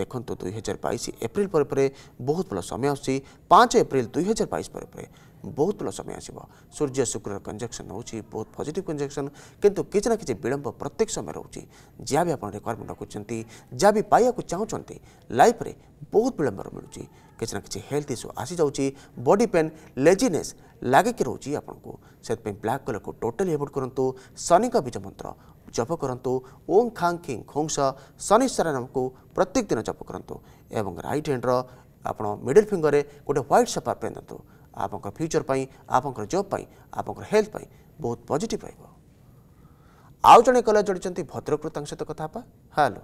ଦେଖନ୍ତୁ ଦୁଇହଜାର ବାଇଶ ଏପ୍ରିଲ ପରେ ପରେ ବହୁତ ଭଲ ସମୟ ଆସୁଛି ପାଞ୍ଚ ଏପ୍ରିଲ ଦୁଇହଜାର ବାଇଶ ପରେ ପରେ ବହୁତ ଭଲ ସମୟ ଆସିବ ସୂର୍ଯ୍ୟ ଶୁକ୍ରର କଞ୍ଜକ୍ସନ୍ ହେଉଛି ବହୁତ ପଜିଟିଭ୍ କଞ୍ଜକ୍ସନ୍ କିନ୍ତୁ କିଛି ନା କିଛି ବିଳମ୍ବ ପ୍ରତ୍ୟେକ ସମୟ ରହୁଛି ଯାହା ବି ଆପଣ ରିକ୍ୱାରମେଣ୍ଟ ରଖୁଛନ୍ତି ଯାହା ବି ପାଇବାକୁ ଚାହୁଁଛନ୍ତି ଲାଇଫ୍ରେ ବହୁତ ବିଳମ୍ବରେ ମିଳୁଛି କିଛି ନା କିଛି ହେଲ୍ଥ ଇସ୍ୟୁ ଆସିଯାଉଛି ବଡି ପେନ୍ ଲେଜିନେସ୍ ଲାଗିକି ରହୁଛି ଆପଣଙ୍କୁ ସେଥିପାଇଁ ବ୍ଲାକ୍ କଲର୍କୁ ଟୋଟାଲି ଏଭୋଏଡ଼ କରନ୍ତୁ ଶନିଙ୍କ ବୀଜ ମନ୍ତ୍ର ଜପ କରନ୍ତୁ ଓମ୍ ଖାଙ୍ଗ ଖିଙ୍ଗ ଖୋଂସ ଶନିଶ୍ୱର ନାମକୁ ପ୍ରତ୍ୟେକ ଦିନ ଜପ କରନ୍ତୁ ଏବଂ ରାଇଟ୍ ହ୍ୟାଣ୍ଡର ଆପଣ ମିଡ଼ିଲ୍ ଫିଙ୍ଗରରେ ଗୋଟେ ହ୍ୱାଇଟ୍ ସଫା ପିନ୍ଧନ୍ତୁ ଆପଣଙ୍କର ଫ୍ୟୁଚର୍ ପାଇଁ ଆପଣଙ୍କର ଜବ୍ ପାଇଁ ଆପଣଙ୍କର ହେଲ୍ଥ ପାଇଁ ବହୁତ ପଜିଟିଭ୍ ରହିବ ଆଉ ଜଣେ କଲେଜ ଜଡ଼ିଛନ୍ତି ଭଦ୍ରକରୁ ତାଙ୍କ ସହିତ କଥା ହେବା ହ୍ୟାଲୋ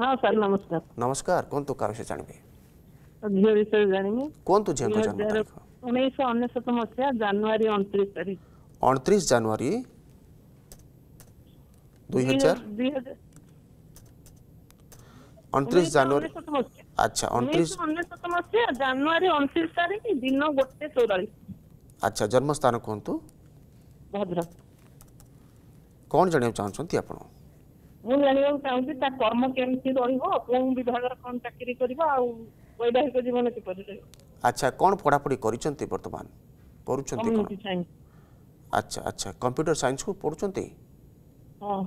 ହଁ ସାର୍ ନମସ୍କାର ନମସ୍କାର କୁହନ୍ତୁ କାହା ବିଷୟରେ ଜାଣିବେ ଝିଅ ବିଷୟରେ ଜାଣିବି କୁହନ୍ତୁ ଝିଅଙ୍କ ଜନ୍ମ ତାରିଖ ଉଣେଇଶହ ଅନେଶତ ମସିହା ଜାନୁଆରୀ ଅଣତିରିଶ ତାରିଖ ଅଣତିରିଶ ଜାନୁଆରୀ ଦୁଇ ହଜାର ଅଣତିରିଶ ଜାନୁଆରୀ আচ্ছা 29 ଅନେଶ୍ୱତ ମସିହା ଜାନୁଆରୀ 29 ତାରିଖ ଦିନ 1:44 ଆଚ୍ଛା ଜନ୍ମସ୍ଥାନ କୁହନ୍ତୁ ଭଦ୍ରକ କ'ଣ ଜାଣିବାକୁ ଚାହୁଁଛନ୍ତି ଆପଣ ମୁଁ ଜାଣିବାକୁ ଚାହୁଁଛି ତା କର୍ମ କେମିତି ରହିବ କୋଉ ବିଭାଗରେ କ'ଣ ଚାକିରି କରିବ ଆଉ ବୈବାହିକ ଜୀବନ କିପରି ରହିବ ଆଚ୍ଛା କ'ଣ ପଢ଼ାପଢ଼ି କରିଛନ୍ତି ବର୍ତ୍ତମାନ କରୁଛନ୍ତି କ'ଣ ଆଚ୍ଛା ଆଚ୍ଛା କମ୍ପ୍ୟୁଟର ସାଇନ୍ସକୁ ପଢ଼ୁଛନ୍ତି ହଁ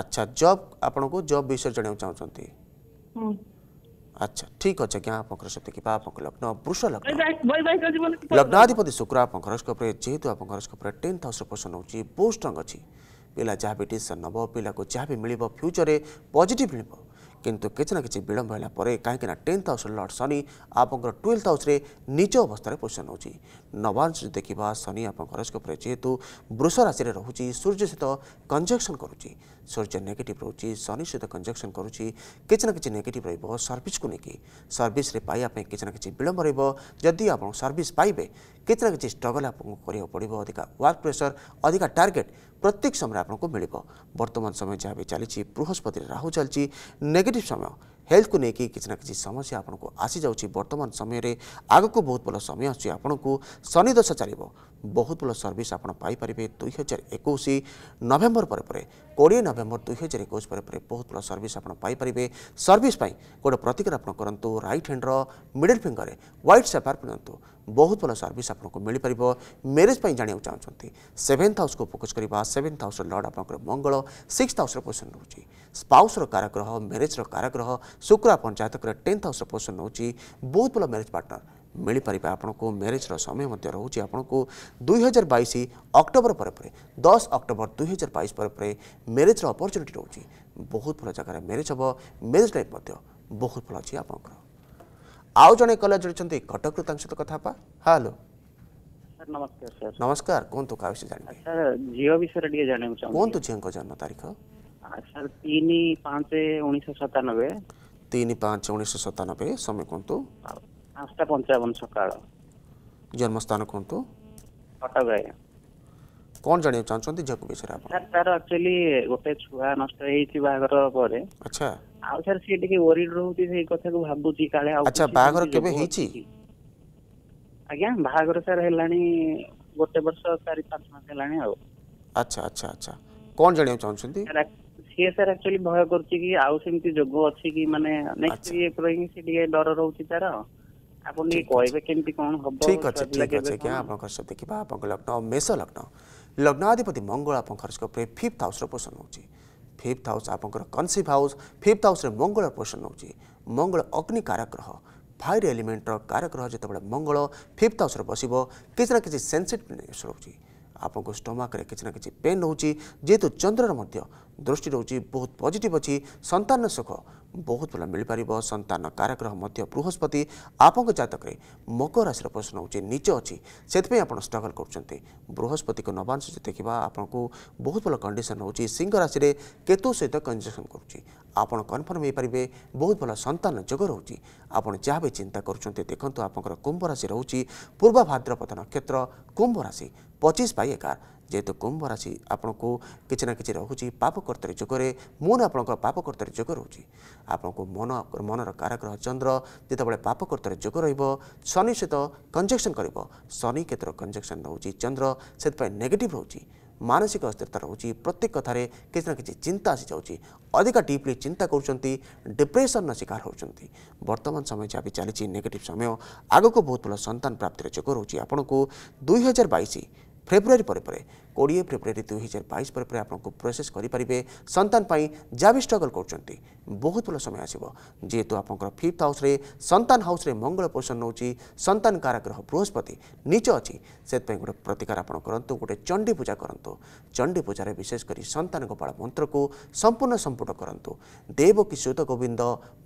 ଆଚ୍ଛା ଜବ୍ ଆପଣଙ୍କୁ ଜବ୍ ବିଷୟରେ ଜାଣିବାକୁ ଚାହୁଁଛନ୍ତି ହଁ আচ্ছা ঠিক আছে আজ্ঞা আপনার সেটি কিবা আপনার লগ্ন বৃষ লগ্ন লগ্নাধিপতি শুক্র আপনার হরস্কোপে যেহেতু আপনার হরস্কোপে টেন্থ হাউসর পোষণ হচ্ছে বহু স্ট্রং অছি ପିଲା ଯାହା ବି ଡିସିସନ୍ ନେବ ପିଲାକୁ ଯାହା ବି ମିଳିବ ଫ୍ୟୁଚର୍ରେ ପଜିଟିଭ୍ ମିଳିବ କିନ୍ତୁ କିଛି ନା କିଛି ବିଳମ୍ବ ହେଲା ପରେ କାହିଁକିନା ଟେନ୍ଥ ହାଉସ୍ରେ ଲର୍ଡ଼ ଶନି ଆପଣଙ୍କର ଟୁଏଲ୍ଥ ହାଉସ୍ରେ ନିଜ ଅବସ୍ଥାରେ ପୋଜିସନ୍ ହେଉଛି ନବାଂଶ ଯଦି ଦେଖିବା ଶନି ଆପଣଙ୍କ ହରସ୍କୋପରେ ଯେହେତୁ ବୃଷ ରାଶିରେ ରହୁଛି ସୂର୍ଯ୍ୟ ସହିତ କଞ୍ଜକ୍ସନ୍ କରୁଛି ସୋର୍ଜ ନେଗେଟିଭ୍ ରହୁଛି ଶନି ସହିତ କଞ୍ଜକ୍ସନ୍ କରୁଛି କିଛି ନା କିଛି ନେଗେଟିଭ୍ ରହିବ ସର୍ଭିସକୁ ନେଇକି ସର୍ଭିସରେ ପାଇବା ପାଇଁ କିଛି ନା କିଛି ବିଳମ୍ବ ରହିବ ଯଦି ଆପଣ ସର୍ଭିସ ପାଇବେ କିଛି ନା କିଛି ଷ୍ଟ୍ରଗଲ୍ ଆପଣଙ୍କୁ କରିବାକୁ ପଡ଼ିବ ଅଧିକା ୱାର୍କ ପ୍ରେସର ଅଧିକା ଟାର୍ଗେଟ୍ ପ୍ରତ୍ୟେକ ସମୟରେ ଆପଣଙ୍କୁ ମିଳିବ ବର୍ତ୍ତମାନ ସମୟ ଯାହା ବି ଚାଲିଛି ବୃହସ୍ପତିରେ ରାହୁ ଚାଲିଛି ନେଗେଟିଭ୍ ସମୟ ହେଲ୍ଥକୁ ନେଇକି କିଛି ନା କିଛି ସମସ୍ୟା ଆପଣଙ୍କୁ ଆସିଯାଉଛି ବର୍ତ୍ତମାନ ସମୟରେ ଆଗକୁ ବହୁତ ଭଲ ସମୟ ଆସୁଛି ଆପଣଙ୍କୁ ଶନିଦଶା ଚାଲିବ ବହୁତ ଭଲ ସର୍ଭିସ୍ ଆପଣ ପାଇପାରିବେ ଦୁଇ ହଜାର ଏକୋଇଶ ନଭେମ୍ବର ପରେ ପରେ କୋଡ଼ିଏ ନଭେମ୍ବର ଦୁଇ ହଜାର ଏକୋଇଶ ପରେ ପରେ ବହୁତ ଭଲ ସର୍ଭିସ୍ ଆପଣ ପାଇପାରିବେ ସର୍ଭିସ୍ ପାଇଁ ଗୋଟେ ପ୍ରତିକାର ଆପଣ କରନ୍ତୁ ରାଇଟ୍ ହ୍ୟାଣ୍ଡର ମିଡ଼ିଲ୍ ଫିଙ୍ଗରରେ ହ୍ୱାଇଟ୍ ସେଫାର ପିନ୍ଧନ୍ତୁ ବହୁତ ଭଲ ସର୍ଭିସ୍ ଆପଣଙ୍କୁ ମିଳିପାରିବ ମ୍ୟାରେଜ୍ ପାଇଁ ଜାଣିବାକୁ ଚାହୁଁଛନ୍ତି ସେଭେନ୍ଥ ହାଉସ୍କୁ ଫୋକସ୍ କରିବା ସେଭେନ୍ଥ ହାଉସ୍ର ଲର୍ଡ଼ ଆପଣଙ୍କର ମଙ୍ଗଳ ସିକ୍ସଥ ହାଉସ୍ର ପୋଜିସନ୍ ରହୁଛି ସ୍ପାଉସ୍ର କାରକ ରହ ମ୍ୟାରେଜ୍ର କାରକ ରହ ଶୁକ୍ର ଆପଣ ଜାତକରେ ଟେନ୍ଥ ହାଉସ୍ର ପୋଜିସନ୍ ନେଉଛି ବହୁତ ଭଲ ମ୍ୟାରେଜ୍ ପାର୍ଟନର ମିଳିପାରିବେ ଆପଣଙ୍କୁ ମ୍ୟାରେଜ୍ର ସମୟ ମଧ୍ୟ ରହୁଛି ଆପଣଙ୍କୁ ଦୁଇହଜାର ବାଇଶ ଅକ୍ଟୋବର ପରେ ପରେ ଦଶ ଅକ୍ଟୋବର ଦୁଇହଜାର ବାଇଶ ପରେ ପରେ ମ୍ୟାରେଜ୍ର ଅପରଚ୍ୟୁନିଟି ରହୁଛି ବହୁତ ଭଲ ଜାଗାରେ ମ୍ୟାରେଜ୍ ହେବ ମ୍ୟାରେଜ୍ ଲାଇଫ୍ ମଧ୍ୟ ବହୁତ ଭଲ ଅଛି ଆପଣଙ୍କର ଆଉ ଜଣେ କଲେଜ ଜଡ଼ିଛନ୍ତି କଟକରୁ ତାଙ୍କ ସହିତ କଥା ହେବା ହ୍ୟାଲୋ ନମସ୍କାର ନମସ୍କାର କୁହନ୍ତୁ କାହା ବିଷୟ ଜାଣିବେ ଝିଅ ବିଷୟରେ ଟିକେ ଜାଣିବାକୁ ଚାହୁଁଛି କୁହନ୍ତୁ ଝିଅଙ୍କ ଜନ୍ମ ତାରିଖ सर तीन पाँच उन्नीस सतानबे तीन पाँच उन्नीस सतानबे समय कहतु पाँचटा पंचावन सकाल जन्मस्थान कहतु कटक आज्ञा कौन जाना चाहते झील को विषय सर तार एक्चुअली गोटे छुआ नष्ट बाहर पर अच्छा आउ सर सी टिके वरीड रहउती से कथा को भाबुची काले आउ अच्छा बाहर केबे हेची आज्ञा बाहर सर हेलानी गोटे वर्ष 4 5 मास हेलानी आउ अच्छा अच्छा अच्छा कौन जाना चाहते ସିଏ ସାର୍ ଆକ୍ଚୁଆଲି ଭୟ କରୁଛି କି ଆଉ ସେମିତି ଯୋଗ ଅଛି କି ମାନେ ନେକ୍ସଟ ଇଏ ପାଇଁ ସେ ଟିକେ ଡର ରହୁଛି ତାର ଆପଣ ଟିକେ କହିବେ କେମିତି କ'ଣ ହବ ଠିକ୍ ଅଛି ଠିକ୍ ଅଛି ଆଜ୍ଞା ଆପଣଙ୍କ ସହ ଦେଖିବା ଆପଣଙ୍କ ଲଗ୍ନ ମେଷ ଲଗ୍ନ ଲଗ୍ନାଧିପତି ମଙ୍ଗଳ ଆପଣଙ୍କ ହରସ୍କୋପରେ ଫିଫ୍ଥ ହାଉସ୍ର ପୋଷଣ ହେଉଛି ଫିଫ୍ଥ ହାଉସ୍ ଆପଣଙ୍କର କନସିଭ୍ ହାଉସ୍ ଫିଫ୍ଥ ହାଉସ୍ରେ ମଙ୍ଗଳ ପୋଷଣ ହେଉଛି ମଙ୍ଗଳ ଅଗ୍ନିକାରକ ଗ୍ରହ ଫାୟାର ଏଲିମେଣ୍ଟର କାରକ ଗ୍ରହ ଯେତେବେଳେ ମଙ୍ଗଳ ଫିଫ୍ଥ ହାଉସ୍ରେ ବସିବ କିଛି ନା କିଛି ସେନ୍ସିଟିଭନେସ୍ ରହୁଛି ଆପଣଙ୍କ ଷ୍ଟମାକରେ କିଛି ନା କିଛି ପେନ୍ ହେଉଛି ଯେହେତୁ ଚନ୍ଦ୍ରର ମଧ୍ୟ ଦୃଷ୍ଟି ରହୁଛି ବହୁତ ପଜିଟିଭ୍ ଅଛି ସନ୍ତାନ ସୁଖ ବହୁତ ଭଲ ମିଳିପାରିବ ସନ୍ତାନ କାରାଗ୍ରହ ମଧ୍ୟ ବୃହସ୍ପତି ଆପଣଙ୍କ ଜାତକରେ ମକର ରାଶିର ପ୍ରଶ୍ନ ହେଉଛି ନିଜ ଅଛି ସେଥିପାଇଁ ଆପଣ ଷ୍ଟ୍ରଗଲ୍ କରୁଛନ୍ତି ବୃହସ୍ପତିକୁ ନବାଂଶ ଯଦି ଦେଖିବା ଆପଣଙ୍କୁ ବହୁତ ଭଲ କଣ୍ଡିସନ୍ ହେଉଛି ସିଂହ ରାଶିରେ କେତୁ ସହିତ କଞ୍ଜେକ୍ସନ୍ କରୁଛି ଆପଣ କନଫର୍ମ ହୋଇପାରିବେ ବହୁତ ଭଲ ସନ୍ତାନ ଯୋଗ ରହୁଛି ଆପଣ ଯାହା ବି ଚିନ୍ତା କରୁଛନ୍ତି ଦେଖନ୍ତୁ ଆପଣଙ୍କର କୁମ୍ଭ ରାଶି ରହୁଛି ପୂର୍ବ ଭାଦ୍ରପଦ ନକ୍ଷତ୍ର କୁମ୍ଭ ରାଶି ପଚିଶ ବାଇ ଏଗାର ଯେହେତୁ କୁମ୍ଭ ରାଶି ଆପଣଙ୍କୁ କିଛି ନା କିଛି ରହୁଛି ପାପକର୍ତ୍ତରୀ ଯୁଗରେ ମୁନ୍ ଆପଣଙ୍କ ପାପକର୍ତ୍ତରୀ ଯୁଗ ରହୁଛି ଆପଣଙ୍କୁ ମନ ମନର କାରାଗ୍ରହ ଚନ୍ଦ୍ର ଯେତେବେଳେ ପାପକର୍ତ୍ତରୀ ଯୁଗ ରହିବ ଶନି ସହିତ କଞ୍ଜେକ୍ସନ୍ କରିବ ଶନି କେତେର କଞ୍ଜେକ୍ସନ୍ ରହୁଛି ଚନ୍ଦ୍ର ସେଥିପାଇଁ ନେଗେଟିଭ୍ ରହୁଛି ମାନସିକ ଅସ୍ଥିରତା ରହୁଛି ପ୍ରତ୍ୟେକ କଥାରେ କିଛି ନା କିଛି ଚିନ୍ତା ଆସିଯାଉଛି ଅଧିକ ଡିପ୍ଲି ଚିନ୍ତା କରୁଛନ୍ତି ଡିପ୍ରେସନ୍ର ଶିକାର ହେଉଛନ୍ତି ବର୍ତ୍ତମାନ ସମୟ ଯାହା ବି ଚାଲିଛି ନେଗେଟିଭ୍ ସମୟ ଆଗକୁ ବହୁତ ଭଲ ସନ୍ତାନ ପ୍ରାପ୍ତିର ଯୋଗ ରହୁଛି ଆପଣଙ୍କୁ ଦୁଇହଜାର ବାଇଶ ଫେବୃଆରୀ ପରେ ପରେ কোড়িয়ে ফেব্রুয়ারি দুই হাজার বাইশ পরে আপনার প্রোসেস করে পারে সন্তান যা বি স্ট্রগল করছেন বহুত ভাল সময় আসব যেহেতু আপনার ফিফ্থ হাউসে সন্তান হাউসে মঙ্গল পোষণ নেଉଛି সন্তান কারাগ্রহ বৃহস্পতি নিচ অছি সেপাই গোটে প্রতিকার আপনার করতু গোটে চণ্ডী পূজা করতু চণ্ডী পূজার বিশেষ করে সন্তান গোপাল মন্ত্রক সম্পূর্ণ সম্পূর্ণ করতু দেব কিশোত গোবিন্দ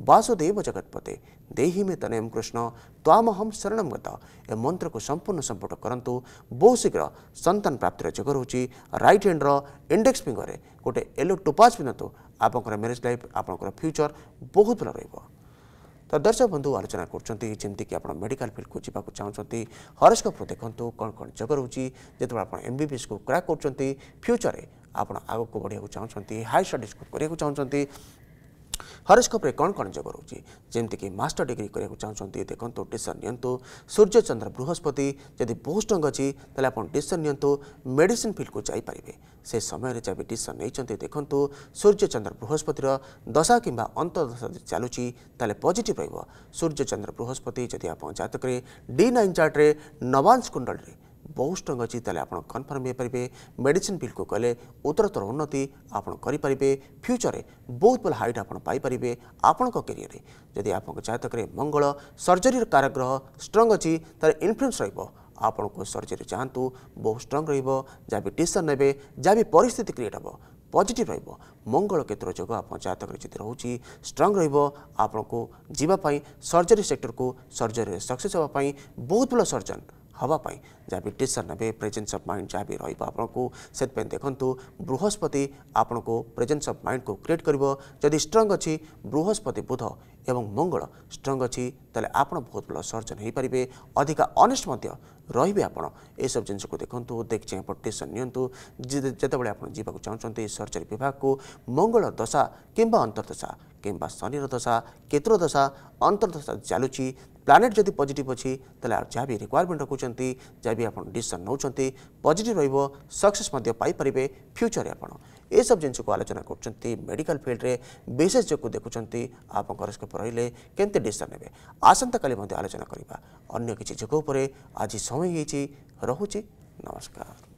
বাসুদেব জগৎপতে দেহি মে তনয়ম কৃষ্ণ ত্বামহম শরণম গত এ মন্ত্রক সম্পূর্ণ সম্পূর্ণ করতু বহু শীঘ্র সন্তান প্রাপ্তির যোগর रइट ह्यान्ड र इन्डेक्स फिङरे गोटे एलो टोपा पिँढन्तु आप्र म्यारेज लप फ्यूचर बहुत भएर रहेछ त दर्शक बंधु आलोचना जिम्तिक आडिकाल फिल्डको जुन चाहन्छ हरेस्कु जन एमबि को क्राक गर् फ्युचरे आगुक बढेको हायर स्टाडि पढाइ चाहन्छ हरेश कौन कौन जग रोचे जमीक मास्टर डिग्री करने चाहते देखो डिसन नि सूर्यचंद्र बृहस्पति जदि बहुत स्ट्रंग अच्छी तेल आप डिसन नि मेडिसीन फिल्ड को जापर से समय जब डिसन नहीं देखो सूर्यचंद्र बृहस्पतिर दशा कि अंतशा चलुची तेल पजिट रूर्यचंद्र बृहस्पति जदि आप जतक डी नाइन चार्ट्रे नवांश कुंडल বহু স্ট্রং অছি তাহলে আপনার কনফর্ম হয়ে পারে মেডিসিন বিলকু কলে উত্তরোত্তর উন্নতি আপনার করে ফ্যুচরে বহু ভাল হাইট আপনার পাইপারে আপনার কেরিয়রে যদি আপনার জাতকরে মঙ্গল সর্জরির কারগ্রহ স্ট্রং অছি তার ইনফ্লুয়েন্স রহব ଆପଣଙ୍କୁ ସର୍ଜରୀ ଯାଆନ୍ତୁ ବହୁତ ଷ୍ଟ୍ରଙ୍ଗ୍ ରହିବ ଯାହା ବି ଟିସନ୍ ନେବେ ଯାହା ବି ପରିସ୍ଥିତି କ୍ରିଏଟ୍ ହେବ ପଜିଟିଭ୍ ରହିବ ମଙ୍ଗଳ କ୍ଷେତ୍ର ଯୋଗୁଁ ଆପଣ ଜାତକରେ ଯଦି ରହୁଛି ଷ୍ଟ୍ରଙ୍ଗ୍ ରହିବ ଆପଣଙ୍କୁ ଯିବା ପାଇଁ ସର୍ଜରୀ ସେକ୍ଟରକୁ ସର୍ଜରୀରେ ସକ୍ସେସ୍ ହେବା ପାଇଁ ବହୁତ ଭଲ ସର୍ଜନ୍ ହେବାପାଇଁ ଯାହା ବିଟେସର ନେବେ ପ୍ରେଜେନ୍ସ ଅଫ୍ ମାଇଣ୍ଡ ଯାହା ବି ରହିବ ଆପଣଙ୍କୁ ସେଥିପାଇଁ ଦେଖନ୍ତୁ ବୃହସ୍ପତି ଆପଣଙ୍କୁ ପ୍ରେଜେନ୍ସ ଅଫ୍ ମାଇଣ୍ଡକୁ କ୍ରିଏଟ୍ କରିବ ଯଦି ଷ୍ଟ୍ରଙ୍ଗ ଅଛି ବୃହସ୍ପତି ବୁଧ ଏବଂ ମଙ୍ଗଳ ଷ୍ଟ୍ରଙ୍ଗ ଅଛି ତାହେଲେ ଆପଣ ବହୁତ ଭଲ ସର୍ଜନ ହୋଇପାରିବେ ଅଧିକା ଅନେଷ୍ଟ ମଧ୍ୟ ରହିବେ ଆପଣ ଏସବୁ ଜିନିଷକୁ ଦେଖନ୍ତୁ ଦେଖିଚାହିଁ ପଟିସନ୍ ନିଅନ୍ତୁ ଯେତେବେଳେ ଆପଣ ଯିବାକୁ ଚାହୁଁଛନ୍ତି ସର୍ଜରୀ ବିଭାଗକୁ ମଙ୍ଗଳ ଦଶା କିମ୍ବା ଅନ୍ତର୍ଦଶା କିମ୍ବା ଶନିର ଦଶା କେତୁର ଦଶା ଅନ୍ତର୍ଦଶା ଚାଲୁଛି ପ୍ଲାନେଟ୍ ଯଦି ପଜିଟିଭ୍ ଅଛି ତାହେଲେ ଯାହା ବି ରିକ୍ୱାରମେଣ୍ଟ ରଖୁଛନ୍ତି ଯାହା ବି ଆପଣ ଡିସିସନ୍ ନେଉଛନ୍ତି ପଜିଟିଭ୍ ରହିବ ସକ୍ସେସ୍ ମଧ୍ୟ ପାଇପାରିବେ ଫ୍ୟୁଚର୍ରେ ଆପଣ ଏସବୁ ଜିନିଷକୁ ଆଲୋଚନା କରୁଛନ୍ତି ମେଡ଼ିକାଲ ଫିଲ୍ଡରେ ବିଶେଷଜ୍ଞକୁ ଦେଖୁଛନ୍ତି ଆପଣଙ୍କ ହରସ୍କୋପ୍ ରହିଲେ କେମିତି ଡିସିସନ୍ ନେବେ ଆସନ୍ତାକାଲି ମଧ୍ୟ ଆଲୋଚନା କରିବା ଅନ୍ୟ କିଛି ଯୋଗ ଉପରେ ଆଜି ସମୟ ହେଇଛି ରହୁଛି ନମସ୍କାର